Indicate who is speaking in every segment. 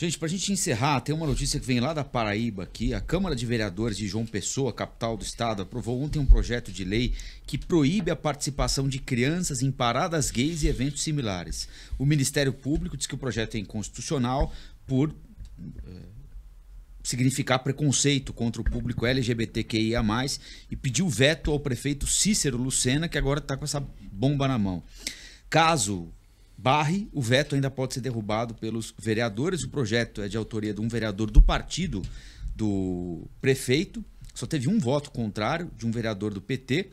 Speaker 1: Gente, para a gente encerrar, tem uma notícia que vem lá da Paraíba aqui. A Câmara de Vereadores de João Pessoa, capital do estado, aprovou ontem um projeto de lei que proíbe a participação de crianças em paradas gays e eventos similares. O Ministério Público diz que o projeto é inconstitucional por eh, significar preconceito contra o público LGBTQIA+, e pediu veto ao prefeito Cícero Lucena, que agora está com essa bomba na mão. Caso barre, o veto ainda pode ser derrubado pelos vereadores. O projeto é de autoria de um vereador do partido do prefeito. Só teve um voto contrário de um vereador do PT.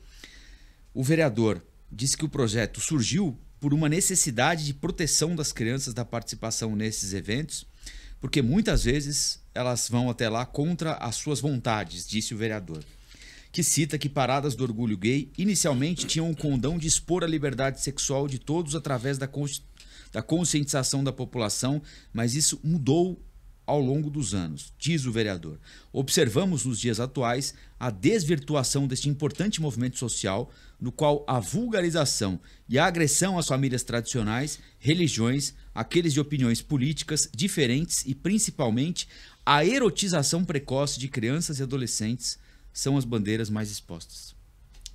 Speaker 1: O vereador disse que o projeto surgiu por uma necessidade de proteção das crianças da participação nesses eventos, porque muitas vezes elas vão até lá contra as suas vontades, disse o vereador que cita que paradas do orgulho gay inicialmente tinham o condão de expor a liberdade sexual de todos através da, cons da conscientização da população, mas isso mudou ao longo dos anos, diz o vereador. Observamos nos dias atuais a desvirtuação deste importante movimento social, no qual a vulgarização e a agressão às famílias tradicionais, religiões, aqueles de opiniões políticas diferentes e principalmente a erotização precoce de crianças e adolescentes são as bandeiras mais expostas.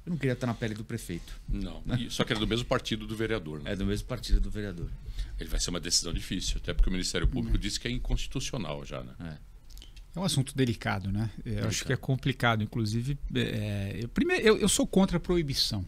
Speaker 1: Eu não queria estar na pele do prefeito. Não, né? só que era é
Speaker 2: do mesmo partido do vereador. Né? É do mesmo partido do vereador. Ele vai ser uma decisão difícil, até porque o Ministério Público é. disse que é inconstitucional já, né? É.
Speaker 3: É um assunto delicado, né? Eu delicado. acho que é complicado. Inclusive, é, eu, primeiro, eu, eu, sou contra a proibição.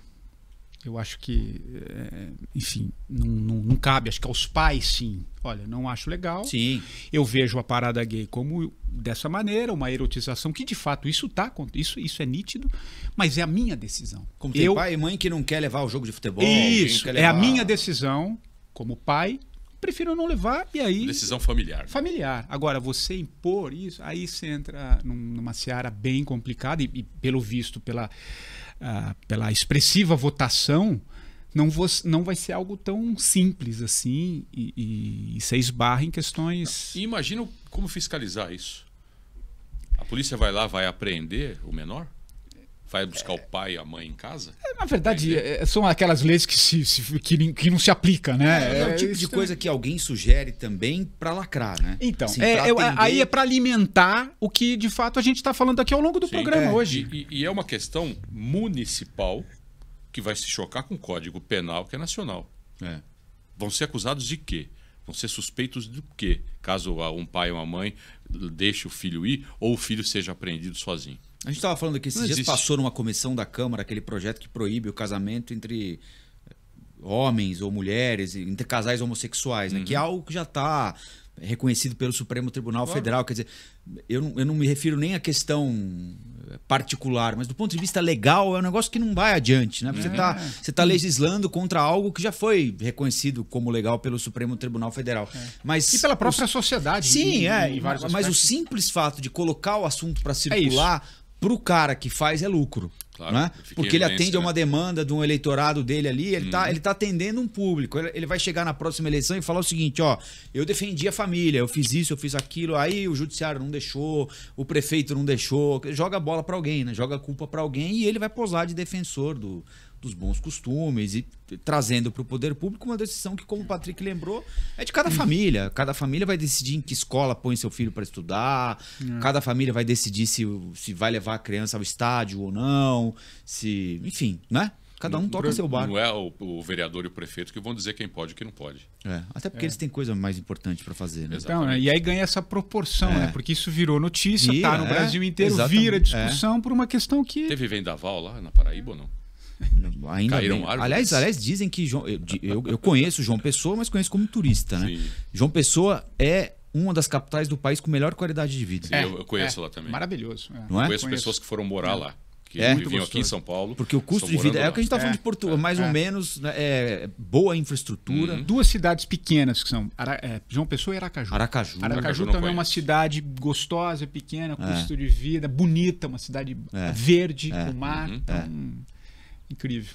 Speaker 3: Eu acho que, eh, enfim, não, não, não, cabe. Acho que aos pais, sim. Olha, não acho legal. Sim. Eu vejo a parada gay como dessa maneira, uma erotização, que de fato isso tá, isso, isso é nítido, mas é a minha decisão. Como tem eu, pai e mãe que não quer levar o jogo de futebol. Isso, levar... é a minha decisão, como pai, prefiro não levar e aí.
Speaker 2: Decisão familiar.
Speaker 3: Familiar. Agora, você impor isso, aí você entra numa seara bem complicada e, e pelo visto, pela ah, pela expressiva votação, não, vou, não vai ser algo tão simples assim e, você se esbarra em questões.
Speaker 2: E imagina como fiscalizar isso. A polícia vai lá, vai apreender o menor? Vai buscar é... o pai e a mãe em casa?
Speaker 3: É, na verdade, é, são aquelas leis que, se, se, que, que não se aplica, né? É, é o é, tipo de coisa
Speaker 1: que alguém sugere também para lacrar,
Speaker 2: né? Então, assim, é, atender... aí é
Speaker 3: para alimentar o que de fato a gente está falando aqui ao longo do Sim, programa hoje.
Speaker 2: E, e é uma questão municipal que vai se chocar com o Código Penal, que é nacional. É. Vão ser acusados de quê? Vão ser suspeitos do quê? Caso um pai ou uma mãe deixe o filho ir ou o filho seja apreendido sozinho.
Speaker 1: A gente estava falando que esses dias passou numa comissão da Câmara aquele projeto que proíbe o casamento entre eh, homens ou mulheres, entre casais homossexuais, né? Uhum. Que é uhum. algo que já está reconhecido pelo Supremo Tribunal claro. Federal. Quer dizer, eu não, eu não me refiro nem à questão eh, particular, mas do ponto de vista legal é um negócio que não vai adiante, né? você está uhum. você tá legislando contra algo que já foi reconhecido como legal pelo Supremo Tribunal Federal. É. Mas e pela própria os, sociedade. Sim, em, é. Em mas aspectos. o simples fato de colocar o assunto para é circular é para o cara que faz é lucro. Claro, né? Porque ele atende a uma né? demanda de um eleitorado dele ali, ele está uhum. ele tá atendendo um público. Ele, vai chegar na próxima eleição e falar o seguinte: ó, eu defendi a família, eu fiz isso, eu fiz aquilo, aí o judiciário não deixou, o prefeito não deixou. Joga a bola para alguém, né? joga a culpa para alguém e ele vai posar de defensor do, dos bons costumes e trazendo para o poder público uma decisão que, como o Patrick lembrou, é de cada família. Cada família vai decidir em que escola põe seu filho para estudar, é. cada família vai decidir se, se vai levar a criança ao estádio ou não, se. Enfim, né? Cada um toca é seu barco. Não é
Speaker 2: o, o, vereador e o prefeito que vão dizer quem pode e quem não pode. É, até porque é.
Speaker 1: eles
Speaker 3: têm coisa mais importante
Speaker 2: para fazer. Né? Então, né?
Speaker 3: E aí ganha essa proporção, é. né? porque isso virou notícia, tá no é, Brasil inteiro, exatamente. vira discussão
Speaker 2: por uma questão que... Teve vendaval lá na Paraíba ou não? Ainda Caíram Árvores. Aliás, aliás, dizem que
Speaker 1: João, eu, eu, conheço João Pessoa, mas conheço como turista, né? Sim. João Pessoa é uma das capitais do país com melhor qualidade de vida. Sim, é, eu, eu, conheço é, lá também.
Speaker 2: Maravilhoso. É. Não é? conheço, conheço, pessoas que foram morar lá. Que é, viviam aqui em São Paulo. Porque o custo de vida. Lá. É o que a gente está falando de
Speaker 3: Portugal, é, mais é. ou menos né, é, boa infraestrutura. Uhum. Duas cidades pequenas que são Ara, é, João Pessoa e Aracaju. Aracaju. Aracaju, Aracaju também é uma cidade gostosa, pequena, custo de vida, bonita, uma cidade verde, com mar. Uhum. Então, Incrível.